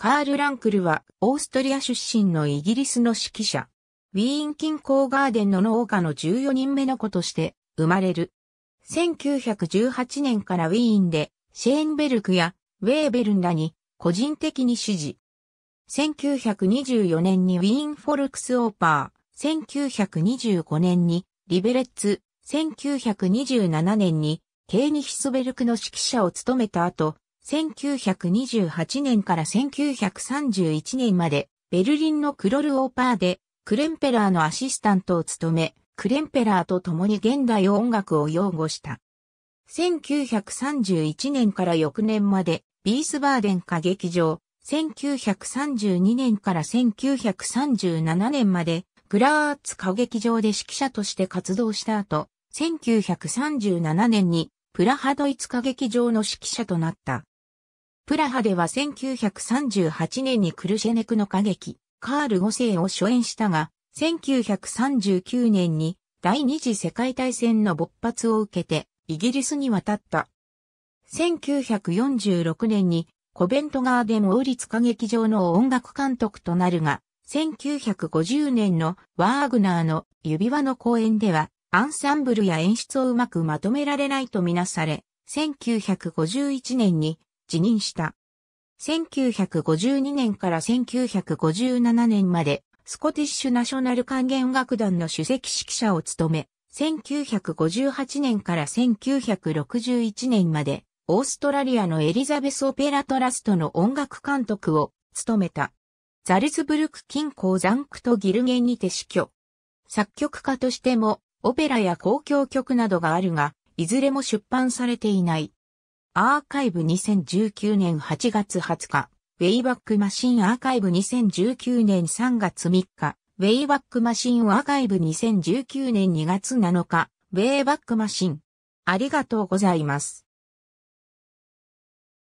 カール・ランクルは、オーストリア出身のイギリスの指揮者。ウィーン近郊ガーデンの農家の14人目の子として生まれる。1918年からウィーンで、シェーンベルクやウェーベルンらに個人的に支持。1924年にウィーン・フォルクス・オーパー、1925年にリベレッツ、1927年にケーニヒスベルクの指揮者を務めた後、1928年から1931年まで、ベルリンのクロルオーパーで、クレンペラーのアシスタントを務め、クレンペラーと共に現代音楽を擁護した。1931年から翌年まで、ビースバーデン歌劇場、1932年から1937年まで、グラーツ歌劇場で指揮者として活動した後、1937年に、プラハドイツ歌劇場の指揮者となった。プラハでは1938年にクルシェネクの歌劇、カール5世を初演したが、1939年に第二次世界大戦の勃発を受けてイギリスに渡った。1946年にコベントガーデン王立歌劇場の音楽監督となるが、1950年のワーグナーの指輪の公演では、アンサンブルや演出をうまくまとめられないとみなされ、1951年に辞任した。1952年から1957年まで、スコティッシュナショナル管弦楽団の首席指揮者を務め、1958年から1961年まで、オーストラリアのエリザベス・オペラトラストの音楽監督を務めた。ザルツブルク近郊ザンクト・ギルゲンにて死去。作曲家としても、オペラや公共曲などがあるが、いずれも出版されていない。アーカイブ2019年8月20日、ウェイバックマシンアーカイブ2019年3月3日、ウェイバックマシンアーカイブ2019年2月7日、ウェイバックマシン。ありがとうございます。